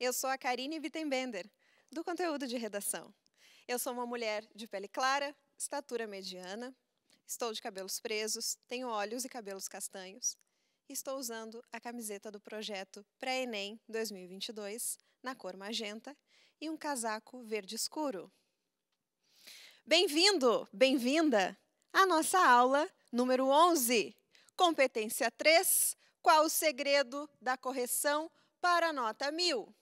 Eu sou a Karine Wittenbender, do conteúdo de redação. Eu sou uma mulher de pele clara, estatura mediana, estou de cabelos presos, tenho olhos e cabelos castanhos. E estou usando a camiseta do projeto Pré-ENEM 2022, na cor magenta, e um casaco verde escuro. Bem-vindo, bem-vinda à nossa aula número 11, competência 3, qual o segredo da correção para a nota 1000?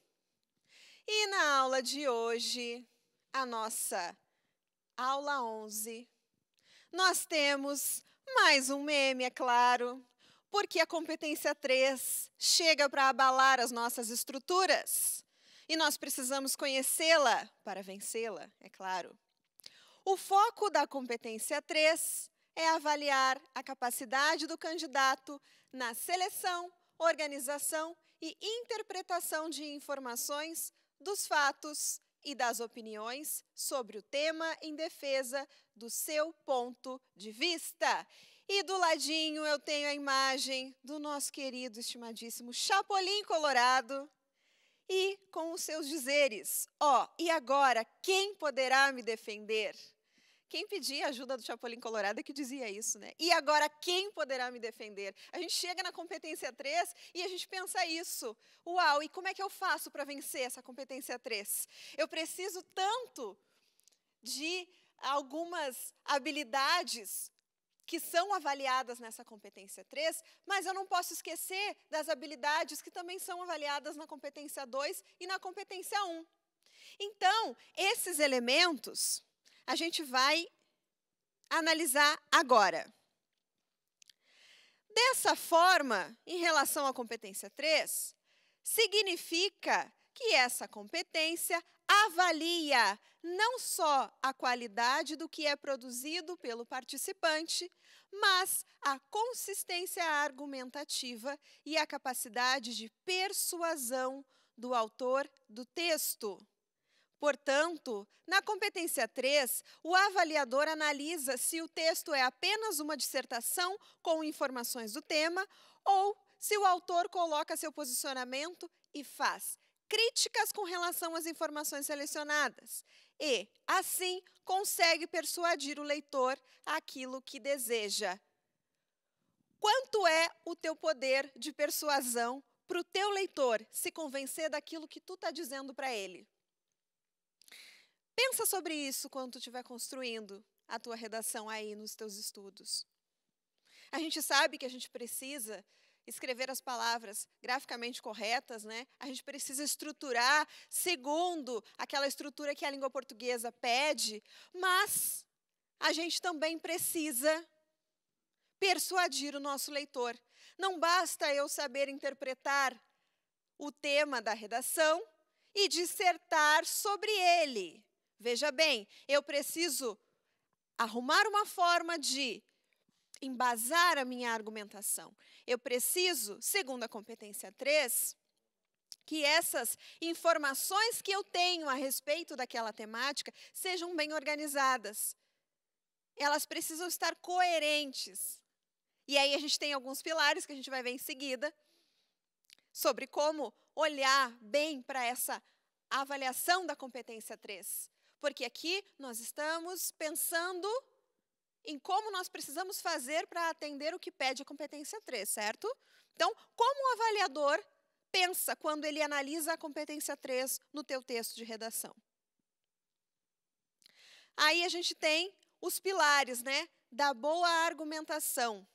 E na aula de hoje, a nossa aula 11, nós temos mais um meme, é claro, porque a competência 3 chega para abalar as nossas estruturas e nós precisamos conhecê-la para vencê-la, é claro. O foco da competência 3 é avaliar a capacidade do candidato na seleção, organização e interpretação de informações dos fatos e das opiniões sobre o tema em defesa do seu ponto de vista. E do ladinho eu tenho a imagem do nosso querido, estimadíssimo Chapolin Colorado. E com os seus dizeres, ó, oh, e agora quem poderá me defender? Quem pedia ajuda do Chapolin Colorado é que dizia isso, né? E agora quem poderá me defender? A gente chega na competência 3 e a gente pensa isso. Uau, e como é que eu faço para vencer essa competência 3? Eu preciso tanto de algumas habilidades que são avaliadas nessa competência 3, mas eu não posso esquecer das habilidades que também são avaliadas na competência 2 e na competência 1. Então, esses elementos a gente vai analisar agora. Dessa forma, em relação à competência 3, significa que essa competência avalia não só a qualidade do que é produzido pelo participante, mas a consistência argumentativa e a capacidade de persuasão do autor do texto. Portanto, na competência 3, o avaliador analisa se o texto é apenas uma dissertação com informações do tema ou se o autor coloca seu posicionamento e faz críticas com relação às informações selecionadas e, assim, consegue persuadir o leitor aquilo que deseja. Quanto é o teu poder de persuasão para o teu leitor se convencer daquilo que tu está dizendo para ele? Pensa sobre isso quando estiver construindo a tua redação aí nos teus estudos. A gente sabe que a gente precisa escrever as palavras graficamente corretas, né? A gente precisa estruturar segundo aquela estrutura que a língua portuguesa pede, mas a gente também precisa persuadir o nosso leitor. Não basta eu saber interpretar o tema da redação e dissertar sobre ele. Veja bem, eu preciso arrumar uma forma de embasar a minha argumentação. Eu preciso, segundo a competência 3, que essas informações que eu tenho a respeito daquela temática sejam bem organizadas. Elas precisam estar coerentes. E aí a gente tem alguns pilares que a gente vai ver em seguida sobre como olhar bem para essa avaliação da competência 3. Porque aqui nós estamos pensando em como nós precisamos fazer para atender o que pede a competência 3, certo? Então, como o avaliador pensa quando ele analisa a competência 3 no teu texto de redação? Aí a gente tem os pilares, né, da boa argumentação.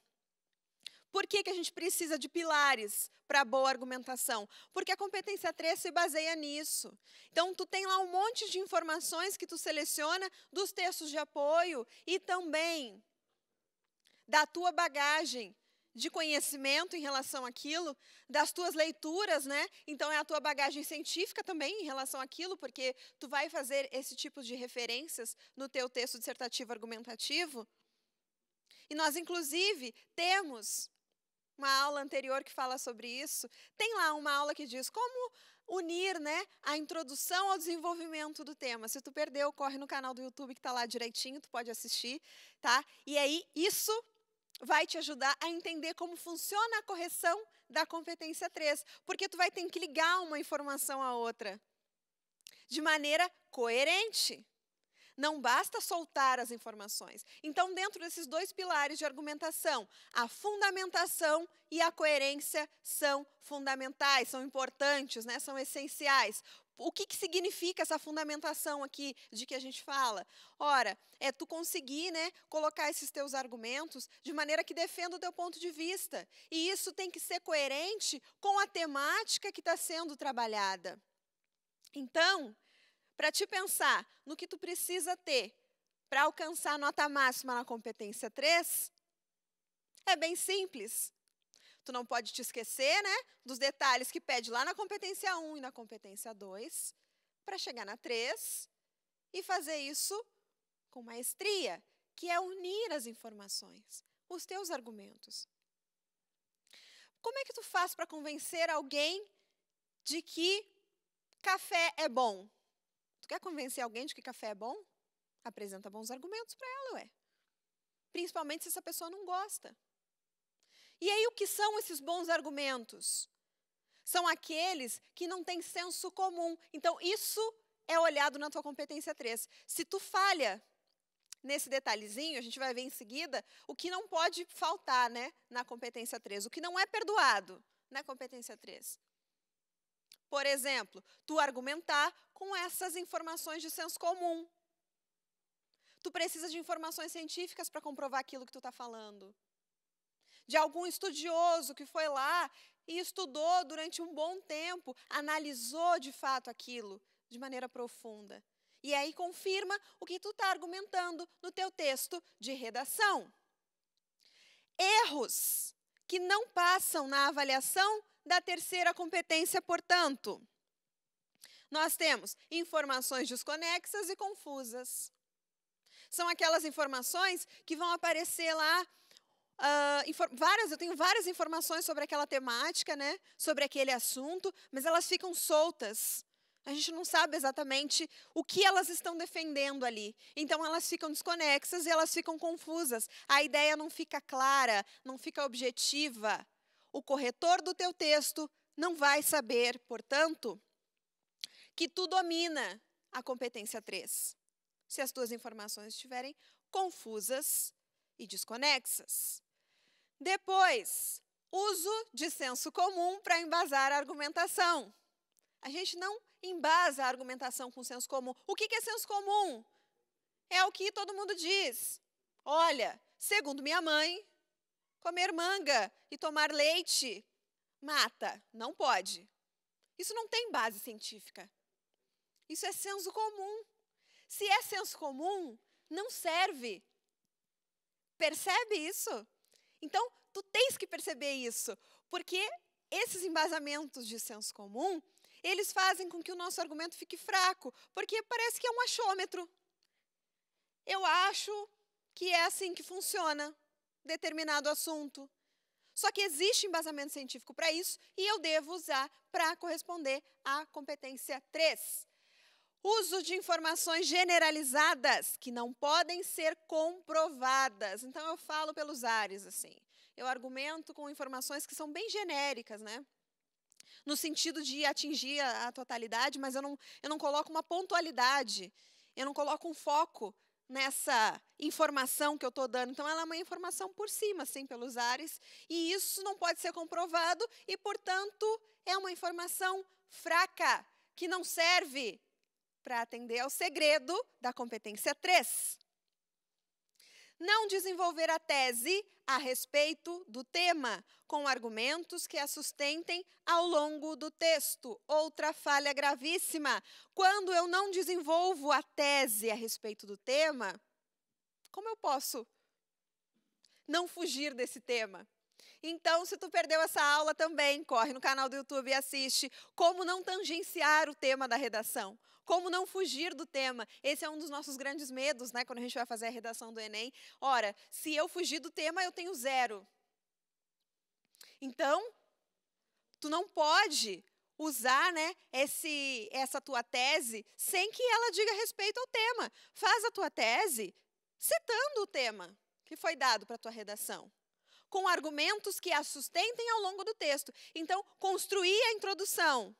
Por que, que a gente precisa de pilares para boa argumentação? Porque a competência 3 se baseia nisso. Então, tu tem lá um monte de informações que tu seleciona dos textos de apoio e também da tua bagagem de conhecimento em relação àquilo, das tuas leituras, né? Então é a tua bagagem científica também em relação àquilo, porque tu vai fazer esse tipo de referências no teu texto dissertativo argumentativo. E nós, inclusive, temos uma aula anterior que fala sobre isso. Tem lá uma aula que diz como unir né, a introdução ao desenvolvimento do tema. Se tu perdeu, corre no canal do YouTube que está lá direitinho, tu pode assistir, tá? E aí, isso vai te ajudar a entender como funciona a correção da competência 3, porque tu vai ter que ligar uma informação à outra de maneira coerente. Não basta soltar as informações. Então, dentro desses dois pilares de argumentação, a fundamentação e a coerência são fundamentais, são importantes, né? são essenciais. O que, que significa essa fundamentação aqui de que a gente fala? Ora, é tu conseguir né, colocar esses teus argumentos de maneira que defenda o teu ponto de vista. E isso tem que ser coerente com a temática que está sendo trabalhada. Então, para te pensar no que tu precisa ter para alcançar a nota máxima na competência 3, é bem simples. Tu não pode te esquecer né, dos detalhes que pede lá na competência 1 e na competência 2, para chegar na 3 e fazer isso com maestria, que é unir as informações, os teus argumentos. Como é que tu faz para convencer alguém de que café é bom? quer convencer alguém de que café é bom? Apresenta bons argumentos para ela, ué. Principalmente se essa pessoa não gosta. E aí, o que são esses bons argumentos? São aqueles que não têm senso comum. Então, isso é olhado na tua competência 3. Se tu falha nesse detalhezinho, a gente vai ver em seguida o que não pode faltar né, na competência 3, o que não é perdoado na competência 3. Por exemplo, tu argumentar com essas informações de senso comum. Tu precisa de informações científicas para comprovar aquilo que tu está falando. De algum estudioso que foi lá e estudou durante um bom tempo, analisou de fato aquilo de maneira profunda. E aí confirma o que tu está argumentando no teu texto de redação. Erros que não passam na avaliação da terceira competência, portanto. Nós temos informações desconexas e confusas. São aquelas informações que vão aparecer lá Uh, várias, eu tenho várias informações sobre aquela temática, né? Sobre aquele assunto, mas elas ficam soltas. A gente não sabe exatamente o que elas estão defendendo ali. Então elas ficam desconexas e elas ficam confusas. A ideia não fica clara, não fica objetiva o corretor do teu texto não vai saber, portanto, que tu domina a competência 3, se as tuas informações estiverem confusas e desconexas. Depois, uso de senso comum para embasar a argumentação. A gente não embasa a argumentação com senso comum. O que é senso comum? É o que todo mundo diz. Olha, segundo minha mãe, Comer manga e tomar leite mata, não pode. Isso não tem base científica. Isso é senso comum. Se é senso comum, não serve. Percebe isso? Então, tu tens que perceber isso, porque esses embasamentos de senso comum, eles fazem com que o nosso argumento fique fraco, porque parece que é um achômetro. Eu acho que é assim que funciona determinado assunto. Só que existe embasamento científico para isso e eu devo usar para corresponder à competência 3. Uso de informações generalizadas que não podem ser comprovadas. Então eu falo pelos ares assim. Eu argumento com informações que são bem genéricas, né? No sentido de atingir a, a totalidade, mas eu não, eu não coloco uma pontualidade, eu não coloco um foco nessa informação que eu estou dando. Então, ela é uma informação por cima, assim, pelos ares, e isso não pode ser comprovado e, portanto, é uma informação fraca, que não serve para atender ao segredo da competência 3 não desenvolver a tese a respeito do tema, com argumentos que a sustentem ao longo do texto. Outra falha gravíssima. Quando eu não desenvolvo a tese a respeito do tema, como eu posso não fugir desse tema? Então, se tu perdeu essa aula também, corre no canal do YouTube e assiste Como não tangenciar o tema da redação. Como não fugir do tema? Esse é um dos nossos grandes medos, né, quando a gente vai fazer a redação do ENEM. Ora, se eu fugir do tema, eu tenho zero. Então, tu não pode usar né, esse, essa tua tese sem que ela diga respeito ao tema. Faz a tua tese citando o tema que foi dado para a tua redação com argumentos que a sustentem ao longo do texto. Então, construir a introdução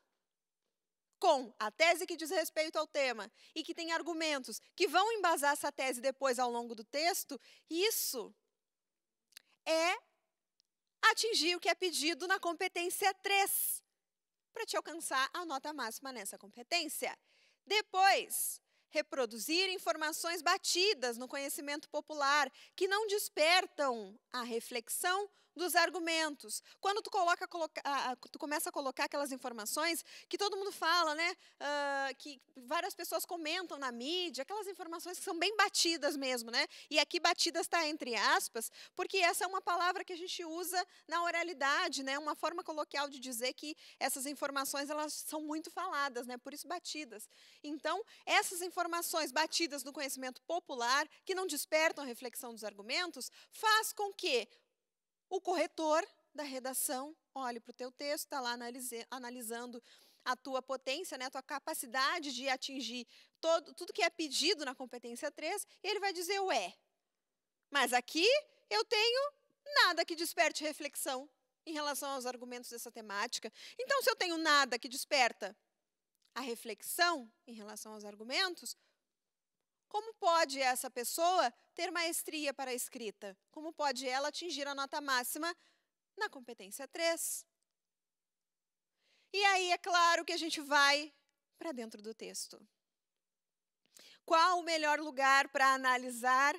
com a tese que diz respeito ao tema e que tem argumentos que vão embasar essa tese depois ao longo do texto, isso é atingir o que é pedido na competência 3, para te alcançar a nota máxima nessa competência. Depois, reproduzir informações batidas no conhecimento popular, que não despertam a reflexão dos argumentos. Quando tu, coloca, coloca, tu começa a colocar aquelas informações que todo mundo fala, né? Uh, que várias pessoas comentam na mídia, aquelas informações que são bem batidas mesmo, né? E aqui batidas está entre aspas, porque essa é uma palavra que a gente usa na oralidade, né? Uma forma coloquial de dizer que essas informações elas são muito faladas, né? Por isso batidas. Então, essas informações batidas no conhecimento popular, que não despertam a reflexão dos argumentos, faz com que o corretor da redação olhe para o teu texto, está lá analisando a tua potência, né, a tua capacidade de atingir todo, tudo que é pedido na competência 3, e ele vai dizer, ué, mas aqui eu tenho nada que desperte reflexão em relação aos argumentos dessa temática. Então, se eu tenho nada que desperta a reflexão em relação aos argumentos, como pode essa pessoa ter maestria para a escrita? Como pode ela atingir a nota máxima na competência 3? E aí é claro que a gente vai para dentro do texto. Qual o melhor lugar para analisar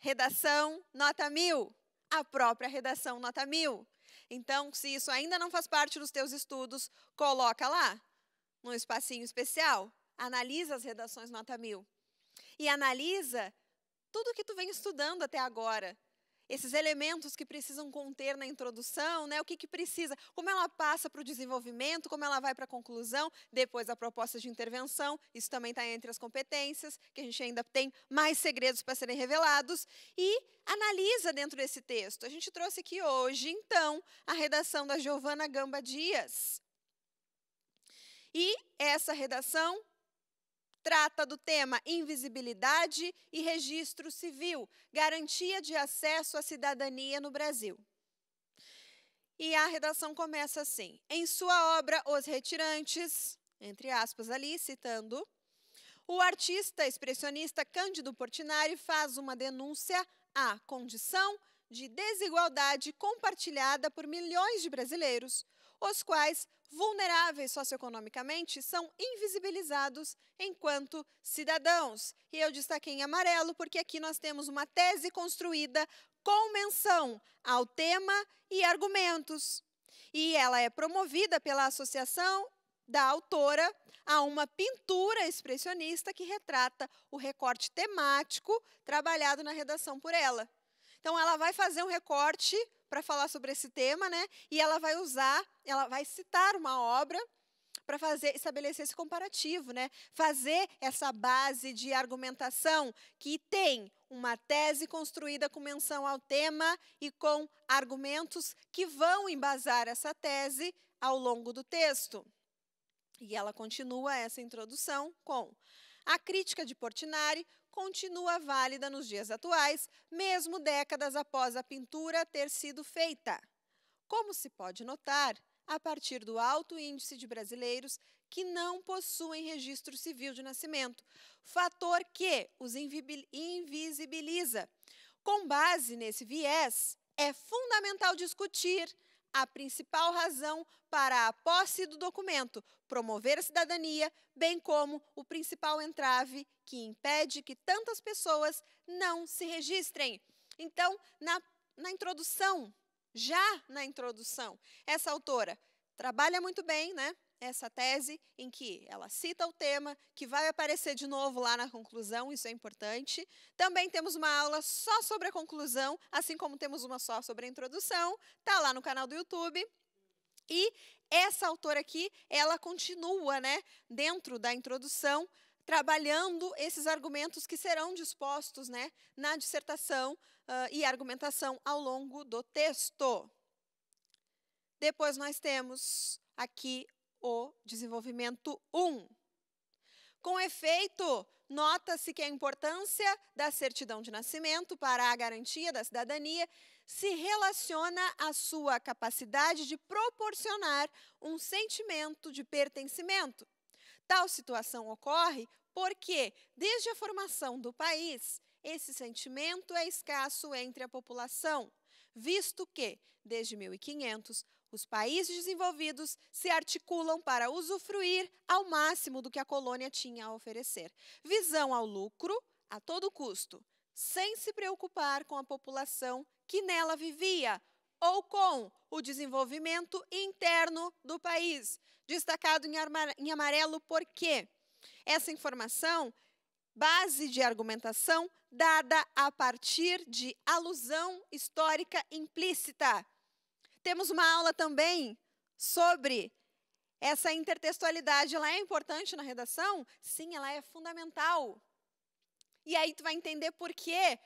redação nota mil? A própria redação nota mil. Então, se isso ainda não faz parte dos teus estudos, coloca lá, num espacinho especial. Analisa as redações nota mil e analisa tudo o que tu vem estudando até agora. Esses elementos que precisam conter na introdução, né? O que, que precisa, como ela passa para o desenvolvimento, como ela vai para a conclusão, depois a proposta de intervenção, isso também está entre as competências, que a gente ainda tem mais segredos para serem revelados, e analisa dentro desse texto. A gente trouxe aqui hoje, então, a redação da Giovana Gamba Dias. E essa redação Trata do tema invisibilidade e registro civil, garantia de acesso à cidadania no Brasil. E a redação começa assim: Em sua obra Os Retirantes, entre aspas ali, citando, o artista expressionista Cândido Portinari faz uma denúncia à condição de desigualdade compartilhada por milhões de brasileiros, os quais vulneráveis socioeconomicamente são invisibilizados enquanto cidadãos. E eu destaquei em amarelo porque aqui nós temos uma tese construída com menção ao tema e argumentos. E ela é promovida pela Associação da autora a uma pintura expressionista que retrata o recorte temático trabalhado na redação por ela. Então, ela vai fazer um recorte para falar sobre esse tema, né? E ela vai usar, ela vai citar uma obra para fazer estabelecer esse comparativo, né? Fazer essa base de argumentação que tem uma tese construída com menção ao tema e com argumentos que vão embasar essa tese ao longo do texto. E ela continua essa introdução com a crítica de Portinari continua válida nos dias atuais, mesmo décadas após a pintura ter sido feita. Como se pode notar, a partir do alto índice de brasileiros que não possuem registro civil de nascimento, fator que os invisibiliza. Com base nesse viés, é fundamental discutir a principal razão para a posse do documento, promover a cidadania, bem como o principal entrave que impede que tantas pessoas não se registrem. Então, na, na introdução, já na introdução, essa autora trabalha muito bem, né? essa tese em que ela cita o tema, que vai aparecer de novo lá na conclusão, isso é importante. Também temos uma aula só sobre a conclusão, assim como temos uma só sobre a introdução, tá lá no canal do YouTube. E essa autora aqui, ela continua, né, dentro da introdução, trabalhando esses argumentos que serão dispostos, né, na dissertação uh, e argumentação ao longo do texto. Depois nós temos aqui o desenvolvimento 1. Com efeito, nota-se que a importância da certidão de nascimento para a garantia da cidadania se relaciona à sua capacidade de proporcionar um sentimento de pertencimento. Tal situação ocorre porque, desde a formação do país, esse sentimento é escasso entre a população, visto que, desde 1500, os países desenvolvidos se articulam para usufruir ao máximo do que a colônia tinha a oferecer, visão ao lucro a todo custo, sem se preocupar com a população que nela vivia ou com o desenvolvimento interno do país, destacado em amarelo por quê? Essa informação, base de argumentação dada a partir de alusão histórica implícita temos uma aula também sobre essa intertextualidade. Ela é importante na redação? Sim, ela é fundamental. E aí tu vai entender por quê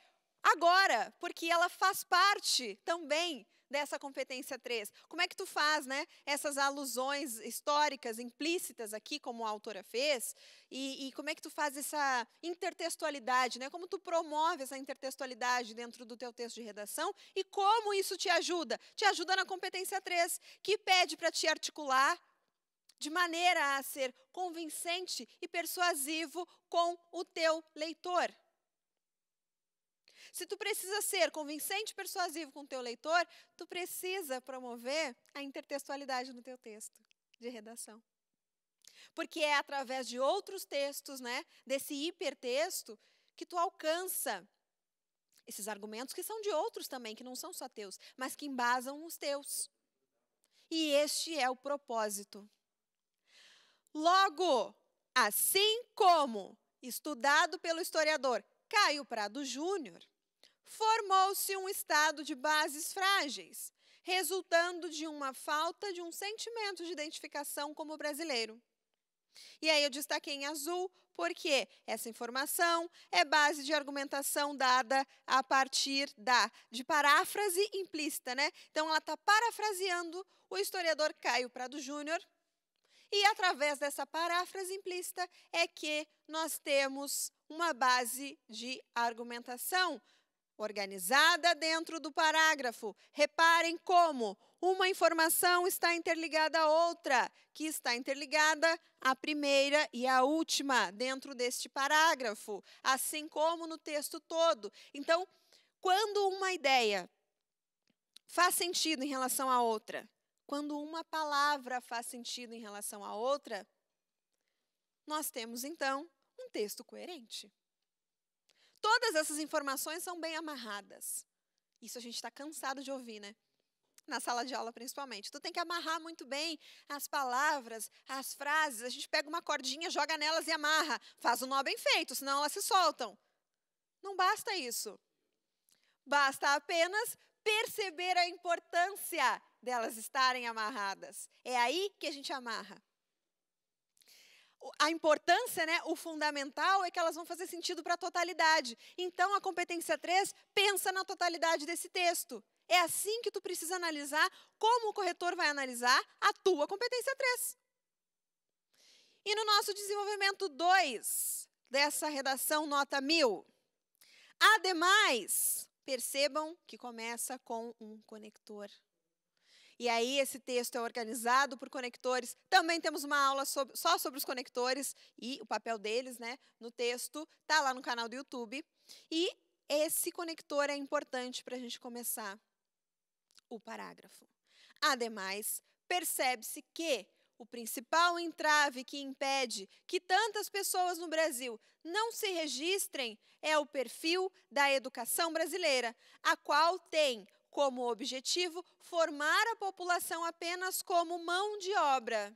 agora, porque ela faz parte também dessa competência 3? Como é que tu faz, né? Essas alusões históricas implícitas aqui, como a autora fez, e, e como é que tu faz essa intertextualidade, né? Como tu promove essa intertextualidade dentro do teu texto de redação e como isso te ajuda? Te ajuda na competência 3, que pede para te articular de maneira a ser convincente e persuasivo com o teu leitor. Se tu precisa ser convincente e persuasivo com o teu leitor, tu precisa promover a intertextualidade no teu texto de redação. Porque é através de outros textos, né, desse hipertexto, que tu alcança esses argumentos que são de outros também, que não são só teus, mas que embasam os teus. E este é o propósito. Logo, assim como estudado pelo historiador Caio Prado Júnior, formou-se um estado de bases frágeis, resultando de uma falta de um sentimento de identificação como brasileiro. E aí eu destaquei em azul porque essa informação é base de argumentação dada a partir da de paráfrase implícita, né? Então ela está parafraseando o historiador Caio Prado Júnior. E através dessa paráfrase implícita é que nós temos uma base de argumentação organizada dentro do parágrafo. Reparem como uma informação está interligada à outra, que está interligada à primeira e à última dentro deste parágrafo, assim como no texto todo. Então, quando uma ideia faz sentido em relação à outra, quando uma palavra faz sentido em relação à outra, nós temos então um texto coerente. Todas essas informações são bem amarradas. Isso a gente está cansado de ouvir, né? Na sala de aula, principalmente. Tu tem que amarrar muito bem as palavras, as frases. A gente pega uma cordinha, joga nelas e amarra. Faz o nó bem feito, senão elas se soltam. Não basta isso. Basta apenas perceber a importância delas estarem amarradas. É aí que a gente amarra a importância, né, o fundamental é que elas vão fazer sentido para a totalidade. Então, a competência 3 pensa na totalidade desse texto. É assim que tu precisa analisar como o corretor vai analisar a tua competência 3. E no nosso desenvolvimento 2 dessa redação nota 1000, ademais, percebam que começa com um conector e aí esse texto é organizado por conectores. Também temos uma aula sobre, só sobre os conectores e o papel deles, né? No texto Está lá no canal do YouTube. E esse conector é importante para a gente começar o parágrafo. Ademais, percebe-se que o principal entrave que impede que tantas pessoas no Brasil não se registrem é o perfil da educação brasileira, a qual tem como objetivo formar a população apenas como mão de obra.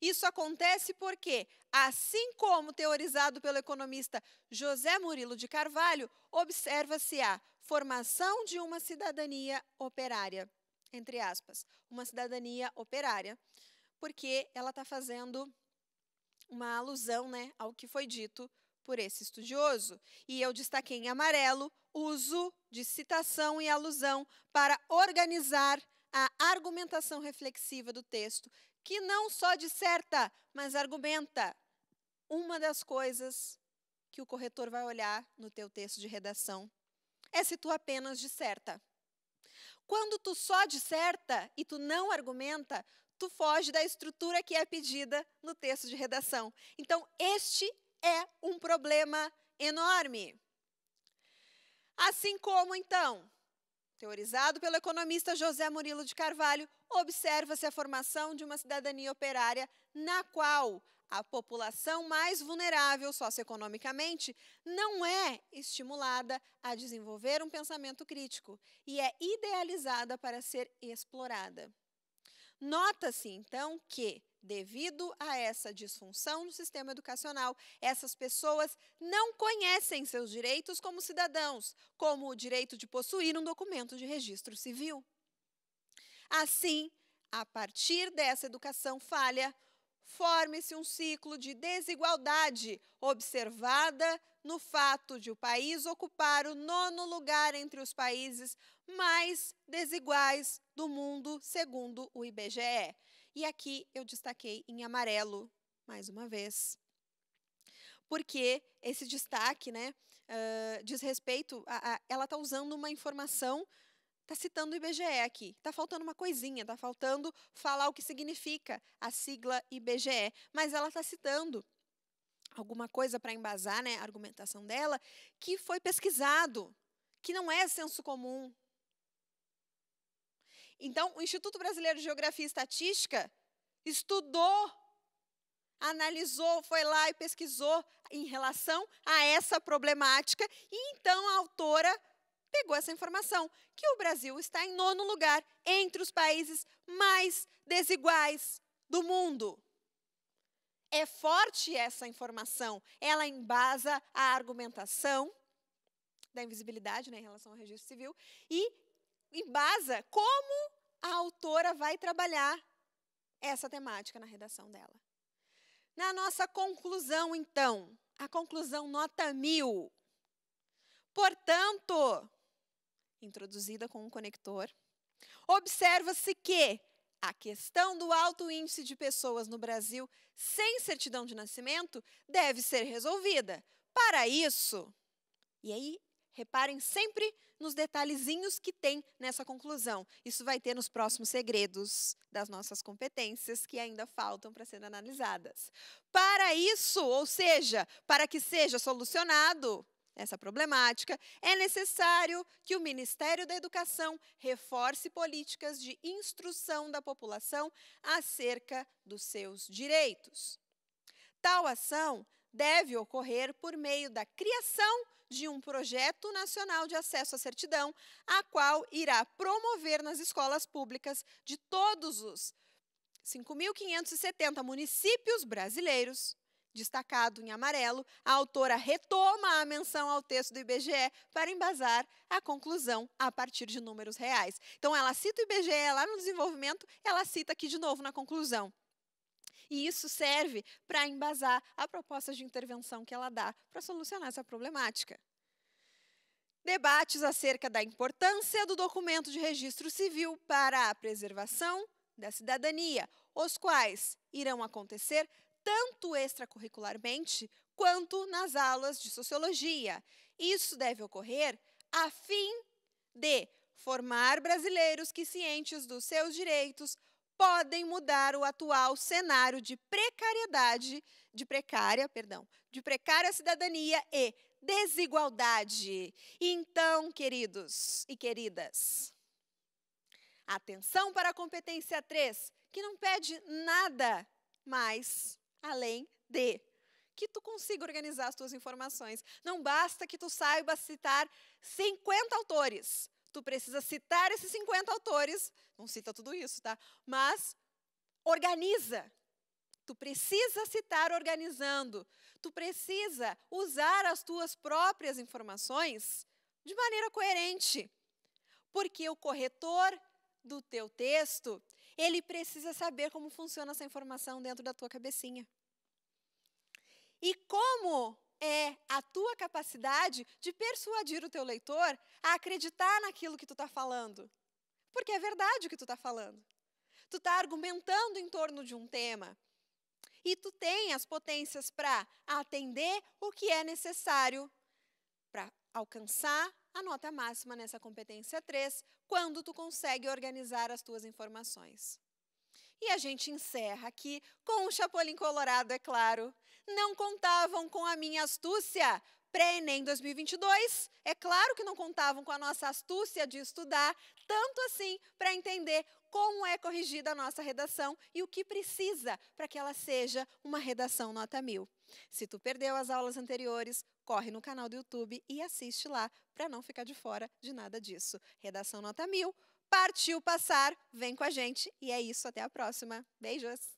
Isso acontece porque, assim como teorizado pelo economista José Murilo de Carvalho, observa-se a formação de uma cidadania operária, entre aspas, uma cidadania operária, porque ela está fazendo uma alusão né, ao que foi dito por esse estudioso, e eu destaquei em amarelo uso de citação e alusão para organizar a argumentação reflexiva do texto, que não só disserta, mas argumenta. Uma das coisas que o corretor vai olhar no teu texto de redação é se tu apenas disserta. Quando tu só disserta e tu não argumenta, tu foge da estrutura que é pedida no texto de redação. Então, este é um problema enorme. Assim como, então, teorizado pelo economista José Murilo de Carvalho, observa-se a formação de uma cidadania operária na qual a população mais vulnerável socioeconomicamente não é estimulada a desenvolver um pensamento crítico e é idealizada para ser explorada. Nota-se, então, que Devido a essa disfunção no sistema educacional, essas pessoas não conhecem seus direitos como cidadãos, como o direito de possuir um documento de registro civil. Assim, a partir dessa educação falha, forme-se um ciclo de desigualdade, observada no fato de o país ocupar o nono lugar entre os países mais desiguais do mundo, segundo o IBGE. E aqui eu destaquei em amarelo, mais uma vez, porque esse destaque né, uh, diz respeito a, a ela está usando uma informação Está citando o IBGE aqui. Está faltando uma coisinha, está faltando falar o que significa a sigla IBGE. Mas ela está citando alguma coisa para embasar né, a argumentação dela que foi pesquisado, que não é senso comum, então, o Instituto Brasileiro de Geografia e Estatística estudou, analisou, foi lá e pesquisou em relação a essa problemática, e então a autora pegou essa informação, que o Brasil está em nono lugar entre os países mais desiguais do mundo. É forte essa informação, ela embasa a argumentação da invisibilidade né, em relação ao registro civil e embasa como a autora vai trabalhar essa temática na redação dela. Na nossa conclusão, então, a conclusão nota mil. Portanto, introduzida com um conector, observa-se que a questão do alto índice de pessoas no Brasil sem certidão de nascimento deve ser resolvida. Para isso, e aí Reparem sempre nos detalhezinhos que tem nessa conclusão. Isso vai ter nos próximos segredos das nossas competências que ainda faltam para serem analisadas. Para isso, ou seja, para que seja solucionado essa problemática, é necessário que o Ministério da Educação reforce políticas de instrução da população acerca dos seus direitos. Tal ação deve ocorrer por meio da criação de um projeto nacional de acesso à certidão, a qual irá promover nas escolas públicas de todos os 5.570 municípios brasileiros. Destacado em amarelo, a autora retoma a menção ao texto do IBGE para embasar a conclusão a partir de números reais. Então, ela cita o IBGE lá no desenvolvimento, ela cita aqui de novo na conclusão. E isso serve para embasar a proposta de intervenção que ela dá para solucionar essa problemática. Debates acerca da importância do documento de registro civil para a preservação da cidadania, os quais irão acontecer tanto extracurricularmente quanto nas aulas de sociologia. Isso deve ocorrer a fim de formar brasileiros que, cientes dos seus direitos, podem mudar o atual cenário de precariedade, de precária, perdão, de precária cidadania e desigualdade. Então, queridos e queridas, atenção para a competência 3, que não pede nada mais além de que tu consiga organizar as tuas informações. Não basta que tu saiba citar 50 autores tu precisa citar esses 50 autores, não cita tudo isso, tá? Mas organiza. Tu precisa citar organizando. Tu precisa usar as tuas próprias informações de maneira coerente. Porque o corretor do teu texto, ele precisa saber como funciona essa informação dentro da tua cabecinha. E como é a tua capacidade de persuadir o teu leitor a acreditar naquilo que tu está falando. Porque é verdade o que tu está falando. Tu está argumentando em torno de um tema. E tu tem as potências para atender o que é necessário para alcançar a nota máxima nessa competência 3, quando tu consegue organizar as tuas informações. E a gente encerra aqui com o Chapolin Colorado, é claro. Não contavam com a minha astúcia. Pré-ENEM 2022, é claro que não contavam com a nossa astúcia de estudar, tanto assim para entender como é corrigida a nossa redação e o que precisa para que ela seja uma redação nota mil. Se tu perdeu as aulas anteriores, corre no canal do YouTube e assiste lá para não ficar de fora de nada disso. Redação nota mil Partiu passar, vem com a gente. E é isso, até a próxima. Beijos!